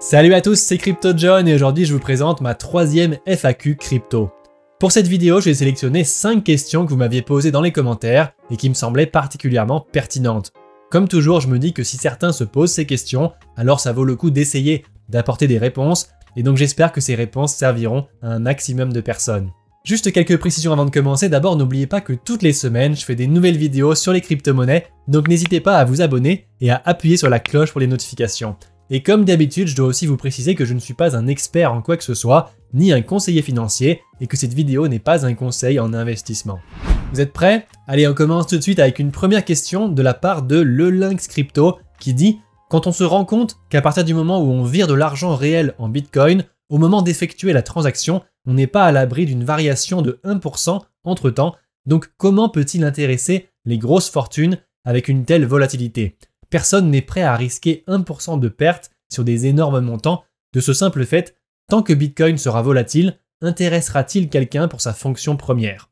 Salut à tous, c'est Crypto John et aujourd'hui je vous présente ma troisième FAQ crypto. Pour cette vidéo, j'ai sélectionné 5 questions que vous m'aviez posées dans les commentaires et qui me semblaient particulièrement pertinentes. Comme toujours, je me dis que si certains se posent ces questions, alors ça vaut le coup d'essayer d'apporter des réponses et donc j'espère que ces réponses serviront à un maximum de personnes. Juste quelques précisions avant de commencer, d'abord n'oubliez pas que toutes les semaines je fais des nouvelles vidéos sur les crypto-monnaies, donc n'hésitez pas à vous abonner et à appuyer sur la cloche pour les notifications. Et comme d'habitude, je dois aussi vous préciser que je ne suis pas un expert en quoi que ce soit, ni un conseiller financier, et que cette vidéo n'est pas un conseil en investissement. Vous êtes prêts Allez, on commence tout de suite avec une première question de la part de Le Lynx Crypto qui dit Quand on se rend compte qu'à partir du moment où on vire de l'argent réel en Bitcoin, au moment d'effectuer la transaction, on n'est pas à l'abri d'une variation de 1% entre temps, donc comment peut-il intéresser les grosses fortunes avec une telle volatilité personne n'est prêt à risquer 1% de perte sur des énormes montants de ce simple fait, tant que Bitcoin sera volatile, intéressera-t-il quelqu'un pour sa fonction première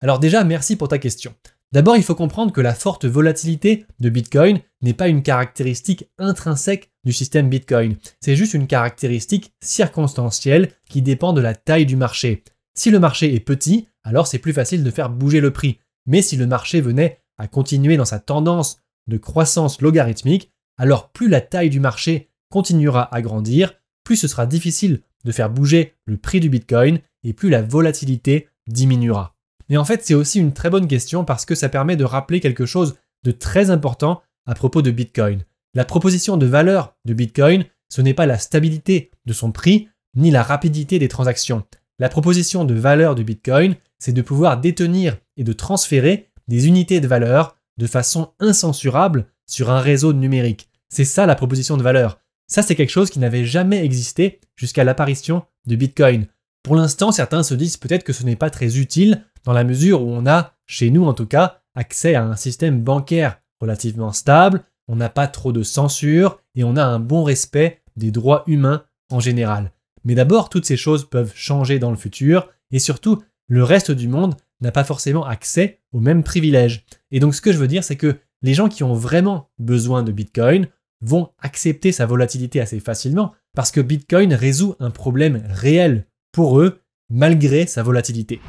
Alors déjà, merci pour ta question. D'abord, il faut comprendre que la forte volatilité de Bitcoin n'est pas une caractéristique intrinsèque du système Bitcoin, c'est juste une caractéristique circonstancielle qui dépend de la taille du marché. Si le marché est petit, alors c'est plus facile de faire bouger le prix. Mais si le marché venait à continuer dans sa tendance de croissance logarithmique, alors plus la taille du marché continuera à grandir, plus ce sera difficile de faire bouger le prix du Bitcoin et plus la volatilité diminuera. Mais en fait, c'est aussi une très bonne question parce que ça permet de rappeler quelque chose de très important à propos de Bitcoin. La proposition de valeur de Bitcoin, ce n'est pas la stabilité de son prix ni la rapidité des transactions. La proposition de valeur du Bitcoin, c'est de pouvoir détenir et de transférer des unités de valeur de façon incensurable sur un réseau numérique. C'est ça la proposition de valeur. Ça, c'est quelque chose qui n'avait jamais existé jusqu'à l'apparition de Bitcoin. Pour l'instant, certains se disent peut-être que ce n'est pas très utile dans la mesure où on a, chez nous en tout cas, accès à un système bancaire relativement stable, on n'a pas trop de censure et on a un bon respect des droits humains en général. Mais d'abord, toutes ces choses peuvent changer dans le futur et surtout, le reste du monde n'a pas forcément accès aux mêmes privilèges. Et donc ce que je veux dire, c'est que les gens qui ont vraiment besoin de Bitcoin vont accepter sa volatilité assez facilement parce que Bitcoin résout un problème réel pour eux malgré sa volatilité.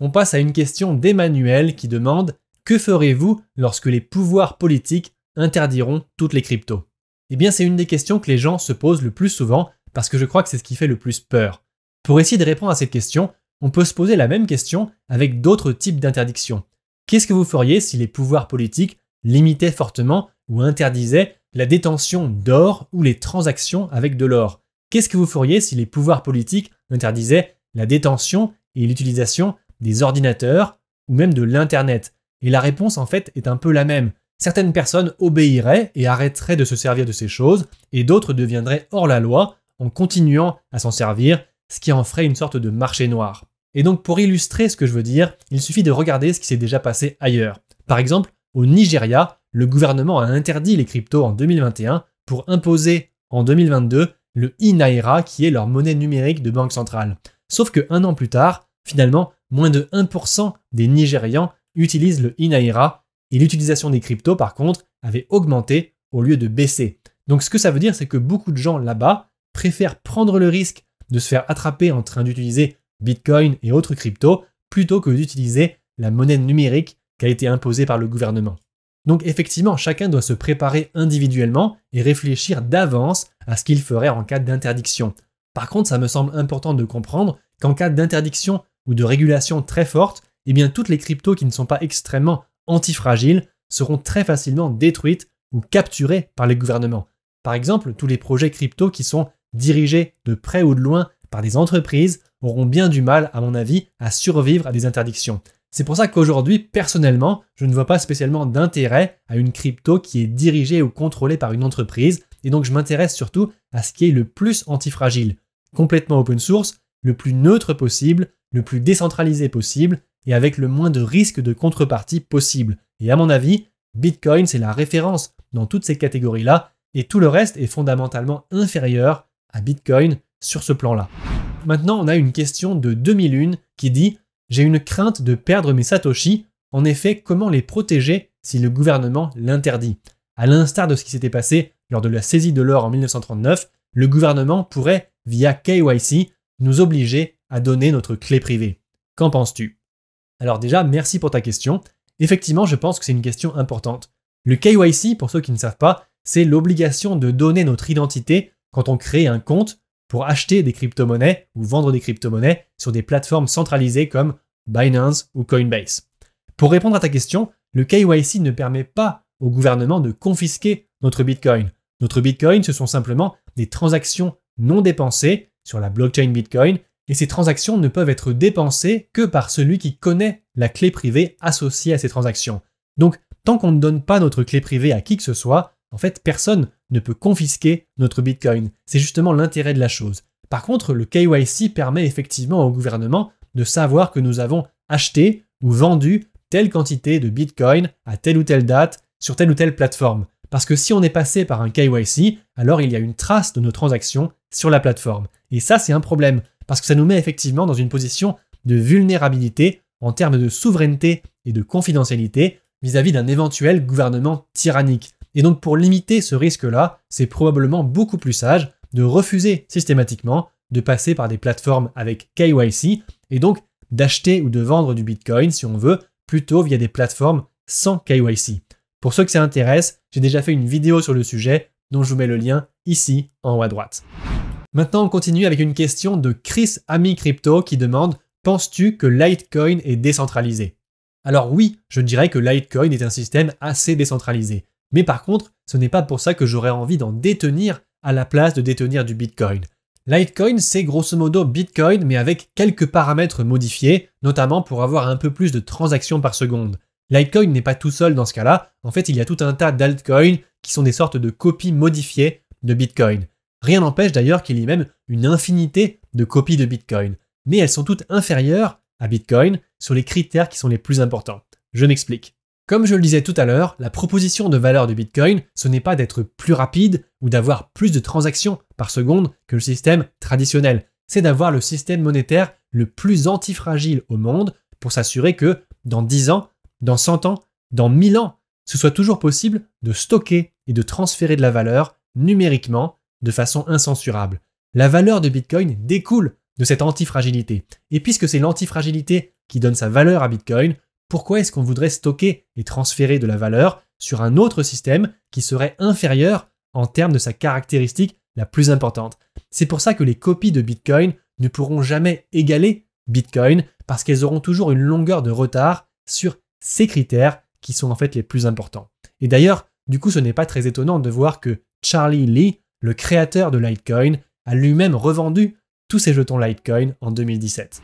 On passe à une question d'Emmanuel qui demande Que ferez-vous lorsque les pouvoirs politiques interdiront toutes les cryptos Eh bien c'est une des questions que les gens se posent le plus souvent parce que je crois que c'est ce qui fait le plus peur. Pour essayer de répondre à cette question, on peut se poser la même question avec d'autres types d'interdictions. Qu'est-ce que vous feriez si les pouvoirs politiques limitaient fortement ou interdisaient la détention d'or ou les transactions avec de l'or Qu'est-ce que vous feriez si les pouvoirs politiques interdisaient la détention et l'utilisation des ordinateurs ou même de l'Internet Et la réponse en fait est un peu la même. Certaines personnes obéiraient et arrêteraient de se servir de ces choses, et d'autres deviendraient hors la loi en continuant à s'en servir ce qui en ferait une sorte de marché noir. Et donc pour illustrer ce que je veux dire, il suffit de regarder ce qui s'est déjà passé ailleurs. Par exemple, au Nigeria, le gouvernement a interdit les cryptos en 2021 pour imposer en 2022 le INAIRA, qui est leur monnaie numérique de banque centrale. Sauf que un an plus tard, finalement, moins de 1% des Nigérians utilisent le INAIRA et l'utilisation des cryptos par contre avait augmenté au lieu de baisser. Donc ce que ça veut dire c'est que beaucoup de gens là-bas préfèrent prendre le risque de se faire attraper en train d'utiliser Bitcoin et autres cryptos plutôt que d'utiliser la monnaie numérique qui a été imposée par le gouvernement. Donc effectivement, chacun doit se préparer individuellement et réfléchir d'avance à ce qu'il ferait en cas d'interdiction. Par contre, ça me semble important de comprendre qu'en cas d'interdiction ou de régulation très forte, eh bien toutes les cryptos qui ne sont pas extrêmement antifragiles seront très facilement détruites ou capturées par les gouvernements. Par exemple, tous les projets cryptos qui sont dirigées de près ou de loin par des entreprises, auront bien du mal, à mon avis, à survivre à des interdictions. C'est pour ça qu'aujourd'hui, personnellement, je ne vois pas spécialement d'intérêt à une crypto qui est dirigée ou contrôlée par une entreprise, et donc je m'intéresse surtout à ce qui est le plus antifragile, complètement open source, le plus neutre possible, le plus décentralisé possible, et avec le moins de risques de contrepartie possible. Et à mon avis, Bitcoin, c'est la référence dans toutes ces catégories-là, et tout le reste est fondamentalement inférieur à Bitcoin sur ce plan-là. Maintenant, on a une question de 2001 qui dit J'ai une crainte de perdre mes Satoshi. En effet, comment les protéger si le gouvernement l'interdit À l'instar de ce qui s'était passé lors de la saisie de l'or en 1939, le gouvernement pourrait, via KYC, nous obliger à donner notre clé privée. Qu'en penses-tu Alors déjà, merci pour ta question. Effectivement, je pense que c'est une question importante. Le KYC, pour ceux qui ne savent pas, c'est l'obligation de donner notre identité quand on crée un compte pour acheter des crypto-monnaies ou vendre des crypto-monnaies sur des plateformes centralisées comme Binance ou Coinbase. Pour répondre à ta question, le KYC ne permet pas au gouvernement de confisquer notre Bitcoin. Notre Bitcoin, ce sont simplement des transactions non dépensées sur la blockchain Bitcoin, et ces transactions ne peuvent être dépensées que par celui qui connaît la clé privée associée à ces transactions. Donc, tant qu'on ne donne pas notre clé privée à qui que ce soit, en fait, personne ne peut confisquer notre Bitcoin. C'est justement l'intérêt de la chose. Par contre, le KYC permet effectivement au gouvernement de savoir que nous avons acheté ou vendu telle quantité de Bitcoin à telle ou telle date sur telle ou telle plateforme. Parce que si on est passé par un KYC, alors il y a une trace de nos transactions sur la plateforme. Et ça, c'est un problème, parce que ça nous met effectivement dans une position de vulnérabilité en termes de souveraineté et de confidentialité vis-à-vis d'un éventuel gouvernement tyrannique. Et donc pour limiter ce risque-là, c'est probablement beaucoup plus sage de refuser systématiquement de passer par des plateformes avec KYC et donc d'acheter ou de vendre du Bitcoin si on veut, plutôt via des plateformes sans KYC. Pour ceux que ça intéresse, j'ai déjà fait une vidéo sur le sujet dont je vous mets le lien ici en haut à droite. Maintenant, on continue avec une question de Chris Ami Crypto qui demande Penses-tu que Litecoin est décentralisé Alors oui, je dirais que Litecoin est un système assez décentralisé. Mais par contre, ce n'est pas pour ça que j'aurais envie d'en détenir à la place de détenir du Bitcoin. Litecoin, c'est grosso modo Bitcoin, mais avec quelques paramètres modifiés, notamment pour avoir un peu plus de transactions par seconde. Litecoin n'est pas tout seul dans ce cas-là, en fait il y a tout un tas d'altcoins qui sont des sortes de copies modifiées de Bitcoin. Rien n'empêche d'ailleurs qu'il y ait même une infinité de copies de Bitcoin, mais elles sont toutes inférieures à Bitcoin sur les critères qui sont les plus importants. Je m'explique. Comme je le disais tout à l'heure, la proposition de valeur du Bitcoin, ce n'est pas d'être plus rapide ou d'avoir plus de transactions par seconde que le système traditionnel. C'est d'avoir le système monétaire le plus antifragile au monde pour s'assurer que dans 10 ans, dans 100 ans, dans 1000 ans, ce soit toujours possible de stocker et de transférer de la valeur numériquement de façon incensurable. La valeur de Bitcoin découle de cette antifragilité. Et puisque c'est l'antifragilité qui donne sa valeur à Bitcoin, pourquoi est-ce qu'on voudrait stocker et transférer de la valeur sur un autre système qui serait inférieur en termes de sa caractéristique la plus importante C'est pour ça que les copies de Bitcoin ne pourront jamais égaler Bitcoin parce qu'elles auront toujours une longueur de retard sur ces critères qui sont en fait les plus importants. Et d'ailleurs, du coup, ce n'est pas très étonnant de voir que Charlie Lee, le créateur de Litecoin, a lui-même revendu tous ses jetons Litecoin en 2017.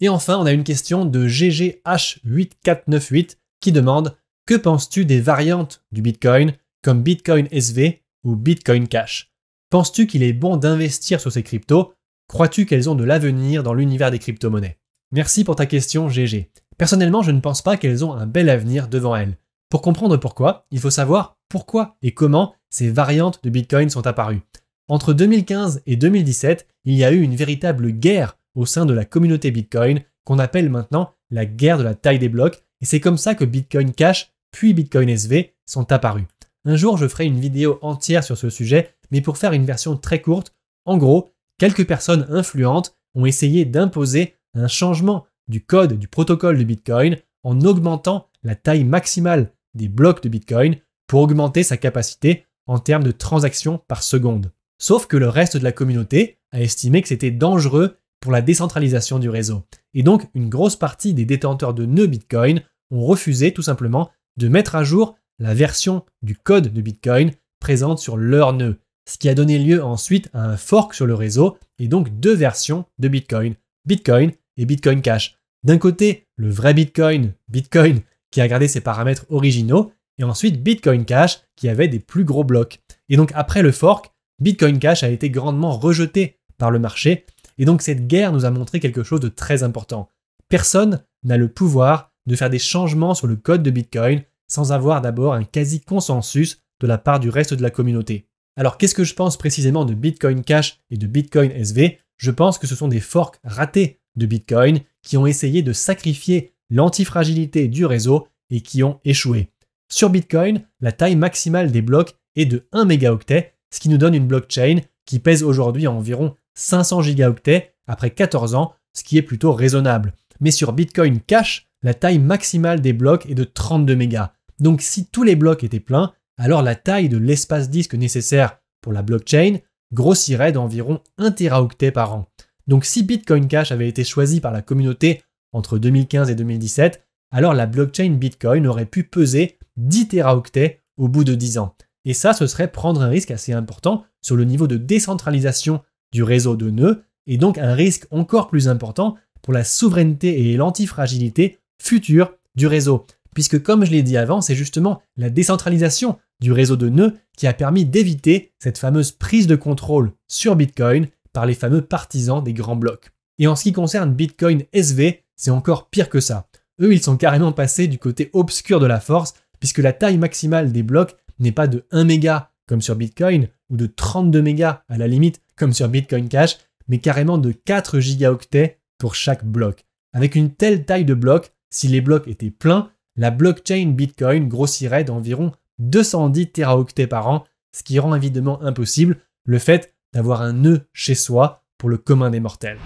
Et enfin, on a une question de GGH8498 qui demande Que penses-tu des variantes du Bitcoin comme Bitcoin SV ou Bitcoin Cash Penses-tu qu'il est bon d'investir sur ces cryptos Crois-tu qu'elles ont de l'avenir dans l'univers des crypto-monnaies Merci pour ta question, GG. Personnellement, je ne pense pas qu'elles ont un bel avenir devant elles. Pour comprendre pourquoi, il faut savoir pourquoi et comment ces variantes de Bitcoin sont apparues. Entre 2015 et 2017, il y a eu une véritable guerre au sein de la communauté Bitcoin qu'on appelle maintenant la guerre de la taille des blocs et c'est comme ça que Bitcoin Cash puis Bitcoin SV sont apparus. Un jour, je ferai une vidéo entière sur ce sujet, mais pour faire une version très courte, en gros, quelques personnes influentes ont essayé d'imposer un changement du code du protocole de Bitcoin en augmentant la taille maximale des blocs de Bitcoin pour augmenter sa capacité en termes de transactions par seconde. Sauf que le reste de la communauté a estimé que c'était dangereux pour la décentralisation du réseau. Et donc, une grosse partie des détenteurs de nœuds Bitcoin ont refusé tout simplement de mettre à jour la version du code de Bitcoin présente sur leur nœud, ce qui a donné lieu ensuite à un fork sur le réseau et donc deux versions de Bitcoin, Bitcoin et Bitcoin Cash. D'un côté, le vrai Bitcoin, Bitcoin, qui a gardé ses paramètres originaux, et ensuite Bitcoin Cash, qui avait des plus gros blocs. Et donc après le fork, Bitcoin Cash a été grandement rejeté par le marché et donc cette guerre nous a montré quelque chose de très important. Personne n'a le pouvoir de faire des changements sur le code de Bitcoin sans avoir d'abord un quasi-consensus de la part du reste de la communauté. Alors qu'est-ce que je pense précisément de Bitcoin Cash et de Bitcoin SV Je pense que ce sont des forks ratés de Bitcoin qui ont essayé de sacrifier l'antifragilité du réseau et qui ont échoué. Sur Bitcoin, la taille maximale des blocs est de 1 mégaoctet, ce qui nous donne une blockchain qui pèse aujourd'hui environ 500 gigaoctets après 14 ans, ce qui est plutôt raisonnable. Mais sur Bitcoin Cash, la taille maximale des blocs est de 32 mégas. Donc si tous les blocs étaient pleins, alors la taille de l'espace disque nécessaire pour la blockchain grossirait d'environ 1 teraoctet par an. Donc si Bitcoin Cash avait été choisi par la communauté entre 2015 et 2017, alors la blockchain Bitcoin aurait pu peser 10 teraoctets au bout de 10 ans. Et ça, ce serait prendre un risque assez important sur le niveau de décentralisation du réseau de nœuds, et donc un risque encore plus important pour la souveraineté et l'antifragilité future du réseau. Puisque comme je l'ai dit avant, c'est justement la décentralisation du réseau de nœuds qui a permis d'éviter cette fameuse prise de contrôle sur Bitcoin par les fameux partisans des grands blocs. Et en ce qui concerne Bitcoin SV, c'est encore pire que ça. Eux, ils sont carrément passés du côté obscur de la force, puisque la taille maximale des blocs n'est pas de 1 méga comme sur Bitcoin, ou de 32 mégas à la limite, comme sur Bitcoin Cash, mais carrément de 4 gigaoctets pour chaque bloc. Avec une telle taille de bloc, si les blocs étaient pleins, la blockchain Bitcoin grossirait d'environ 210 teraoctets par an, ce qui rend évidemment impossible le fait d'avoir un nœud chez soi pour le commun des mortels.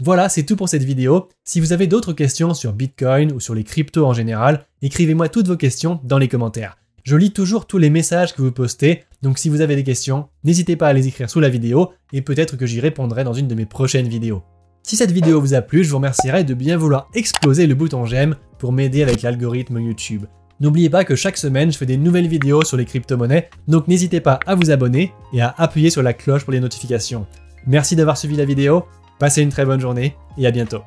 Voilà, c'est tout pour cette vidéo. Si vous avez d'autres questions sur Bitcoin ou sur les cryptos en général, écrivez-moi toutes vos questions dans les commentaires. Je lis toujours tous les messages que vous postez, donc si vous avez des questions, n'hésitez pas à les écrire sous la vidéo et peut-être que j'y répondrai dans une de mes prochaines vidéos. Si cette vidéo vous a plu, je vous remercierai de bien vouloir exploser le bouton j'aime pour m'aider avec l'algorithme YouTube. N'oubliez pas que chaque semaine, je fais des nouvelles vidéos sur les crypto-monnaies, donc n'hésitez pas à vous abonner et à appuyer sur la cloche pour les notifications. Merci d'avoir suivi la vidéo, passez une très bonne journée et à bientôt.